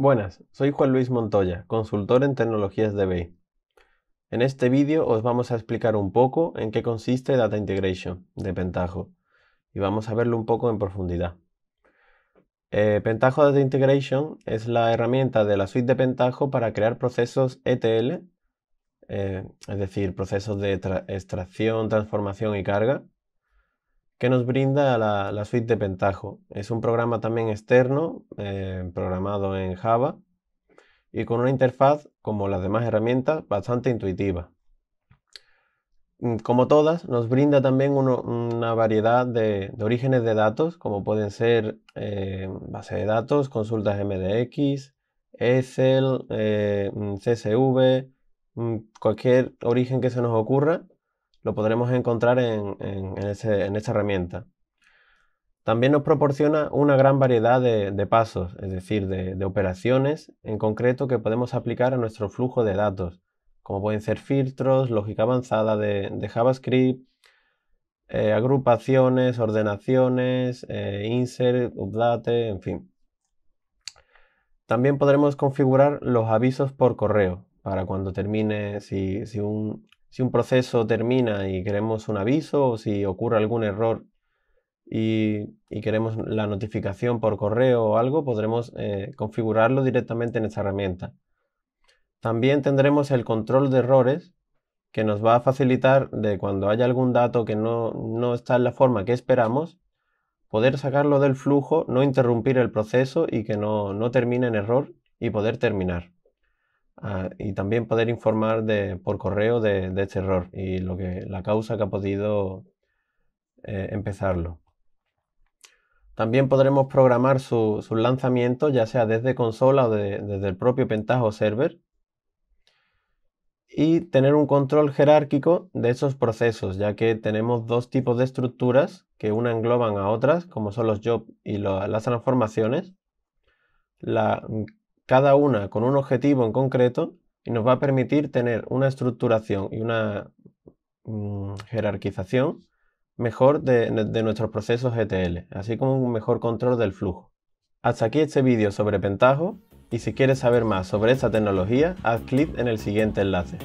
Buenas, soy Juan Luis Montoya, consultor en tecnologías de BI. En este vídeo os vamos a explicar un poco en qué consiste Data Integration de Pentaho y vamos a verlo un poco en profundidad. Eh, Pentaho Data Integration es la herramienta de la suite de Pentaho para crear procesos ETL, eh, es decir, procesos de extracción, transformación y carga, que nos brinda la, suite de Pentaho. Es un programa también externo, eh, programado en Java y con una interfaz, como las demás herramientas, bastante intuitiva. Mm, como todas, nos brinda también una variedad de, orígenes de datos, como pueden ser eh, base de datos, consultas MDX, Excel, eh, mm, CSV, mm, cualquier origen que se nos ocurra lo podremos encontrar en, en, esta herramienta. También nos proporciona una gran variedad de, pasos, es decir, de, operaciones en concreto que podemos aplicar a nuestro flujo de datos, como pueden ser filtros, lógica avanzada de, JavaScript, eh, agrupaciones, ordenaciones, eh, insert, update, en fin. También podremos configurar los avisos por correo para cuando termine, si un, si un proceso termina y queremos un aviso o si ocurre algún error y, queremos la notificación por correo o algo, podremos eh, configurarlo directamente en esta herramienta. También tendremos el control de errores que nos va a facilitar de cuando haya algún dato que no, está en la forma que esperamos, poder sacarlo del flujo, no interrumpir el proceso y que no, no termine en error y poder terminar. Ah, y también poder informar de, por correo de, este error y lo que, la causa que ha podido eh, empezarlo. También podremos programar sus su lanzamientos ya sea desde consola o desde el propio Pentaho Server y tener un control jerárquico de esos procesos, ya que tenemos dos tipos de estructuras que una engloban a otras, como son los jobs y las transformaciones. La cada una con un objetivo en concreto y nos va a permitir tener una estructuración y una mm, jerarquización mejor de, nuestros procesos ETL, así como un mejor control del flujo. Hasta aquí este vídeo sobre Pentaho y si quieres saber más sobre esta tecnología, haz clic en el siguiente enlace.